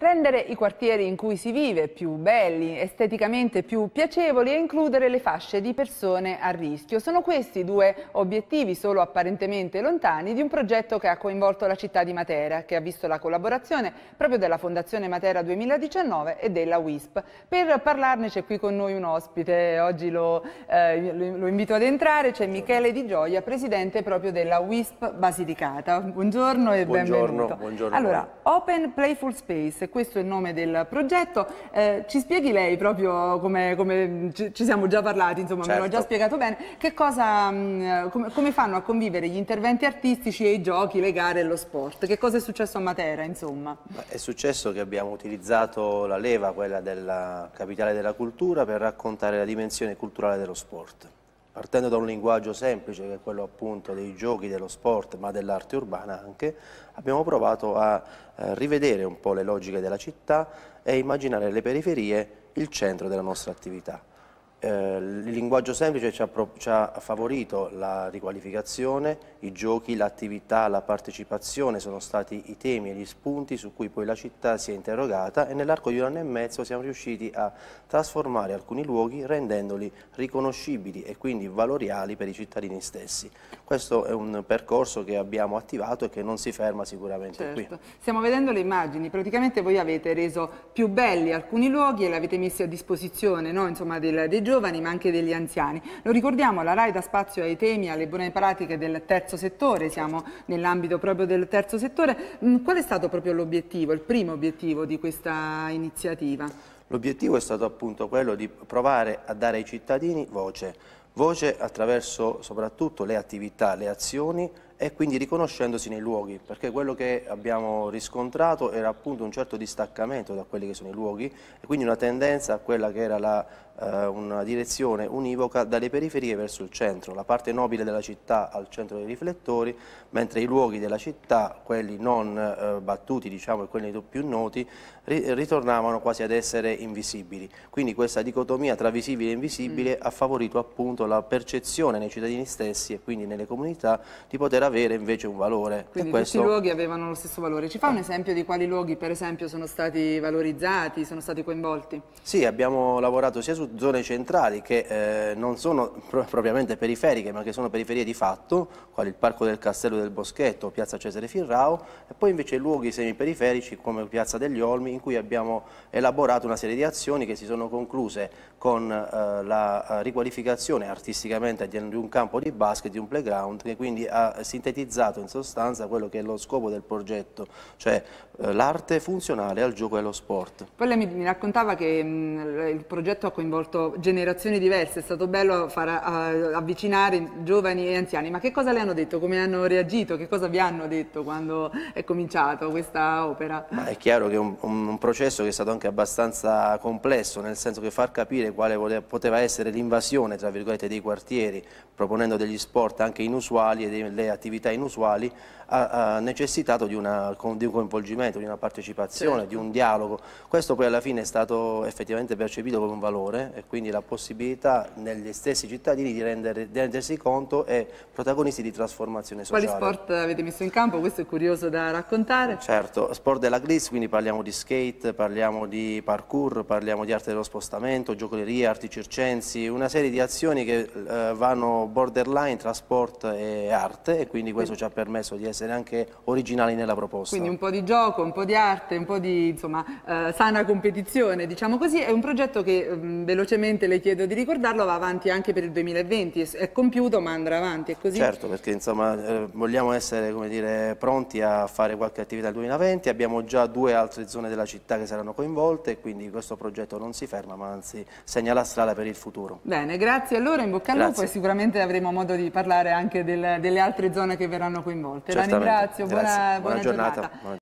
rendere i quartieri in cui si vive più belli, esteticamente più piacevoli e includere le fasce di persone a rischio. Sono questi due obiettivi solo apparentemente lontani di un progetto che ha coinvolto la città di Matera, che ha visto la collaborazione proprio della Fondazione Matera 2019 e della WISP. Per parlarne c'è qui con noi un ospite, oggi lo, eh, lo invito ad entrare, c'è Michele Di Gioia, presidente proprio della WISP Basilicata. Buongiorno e buongiorno, benvenuto. Buongiorno. Allora, Open Playful Space questo è il nome del progetto. Eh, ci spieghi lei proprio come, come ci, siamo già parlati, insomma, certo. me l'ho già certo. spiegato bene, che cosa, mh, mm, come fanno a convivere gli interventi artistici e i giochi, le gare e lo sport? Che cosa è successo a Matera, insomma? È successo che abbiamo utilizzato la leva, quella della capitale della cultura, per raccontare la dimensione culturale dello sport partendo da un linguaggio semplice che è quello appunto dei giochi, dello sport, ma dell'arte urbana anche, abbiamo provato a eh, rivedere un po' le logiche della città e immaginare le periferie il centro della nostra attività eh, il linguaggio semplice ci ha, ci ha, favorito la riqualificazione, i giochi, l'attività, la partecipazione sono stati i temi e gli spunti su cui poi la città si è interrogata e nell'arco di un anno e mezzo siamo riusciti a trasformare alcuni luoghi rendendoli riconoscibili e quindi valoriali per i cittadini stessi. Questo è un percorso che abbiamo attivato e che non si ferma sicuramente certo. qui. Stiamo vedendo le immagini, praticamente voi avete reso più belli alcuni luoghi e li avete messi a disposizione no? Insomma, dei, dei giovani ma anche degli anziani. Lo ricordiamo, la RAI dà spazio ai temi, alle buone pratiche del terzo settore, siamo nell'ambito proprio del terzo settore. Mm, qual è stato proprio l'obiettivo, il primo obiettivo di questa iniziativa? L'obiettivo è stato appunto quello di provare a dare ai cittadini voce, voce attraverso soprattutto le attività, le azioni e quindi riconoscendosi nei luoghi, perché quello che abbiamo riscontrato era appunto un certo distaccamento da quelli che sono i luoghi e quindi una tendenza a quella che era la, eh, una direzione univoca dalle periferie verso il centro, la parte nobile della città al centro dei riflettori, mentre i luoghi della città, quelli non eh, battuti diciamo, e quelli più noti, ri ritornavano quasi ad essere invisibili. Quindi questa dicotomia tra visibile e invisibile mm. ha favorito appunto la percezione nei cittadini stessi e quindi nelle comunità di poter avere avere invece un valore. Quindi questo... tutti i luoghi avevano lo stesso valore. Ci fa un esempio di quali luoghi per esempio sono stati valorizzati, sono stati coinvolti? Sì, abbiamo lavorato sia su zone centrali che eh, non sono propriamente periferiche ma che sono periferie di fatto, quali il Parco del Castello del Boschetto, Piazza Cesare Firrao e poi invece luoghi semiperiferici come Piazza degli Olmi in cui abbiamo elaborato una serie di azioni che si sono concluse con eh, la eh, riqualificazione artisticamente di un campo di basket, di un playground che quindi ha, si sintetizzato in sostanza quello che è lo scopo del progetto, cioè eh, l'arte funzionale al gioco e allo sport. Poi lei mi, mi raccontava che mh, mm, il progetto ha coinvolto generazioni diverse, è stato bello far a, avvicinare giovani e anziani, ma che cosa le hanno detto, come hanno reagito, che cosa vi hanno detto quando è cominciato questa opera? Ma è chiaro che è un, un, processo che è stato anche abbastanza complesso, nel senso che far capire quale voleva, poteva essere l'invasione tra virgolette, dei quartieri, proponendo degli sport anche inusuali e delle attività attività inusuali ha, ha necessitato di, una, di, un coinvolgimento, di una partecipazione, certo. di un certo. dialogo. Questo poi alla fine è stato effettivamente percepito come un valore e quindi la possibilità negli stessi cittadini di, rendere, di rendersi conto e protagonisti di trasformazione sociale. Quali sport avete messo in campo? Questo è curioso da raccontare. Certo, sport della GLIS, quindi parliamo di skate, parliamo di parkour, parliamo di arte dello spostamento, giocoleria, arti circensi, una serie di azioni che eh, vanno borderline tra sport e arte e quindi quindi questo ci ha permesso di essere anche originali nella proposta. Quindi un po' di gioco, un po' di arte, un po' di insomma, eh, sana competizione, diciamo così, è un progetto che mh, mm, velocemente le chiedo di ricordarlo, va avanti anche per il 2020, è compiuto ma andrà avanti, è così? Certo, perché insomma, eh, vogliamo essere come dire, pronti a fare qualche attività nel 2020, abbiamo già due altre zone della città che saranno coinvolte, quindi questo progetto non si ferma ma anzi segna la strada per il futuro. Bene, grazie allora, in bocca al lupo e sicuramente avremo modo di parlare anche del, delle altre zone persone che verranno coinvolte. La ringrazio, buona, buona, buona, giornata. giornata.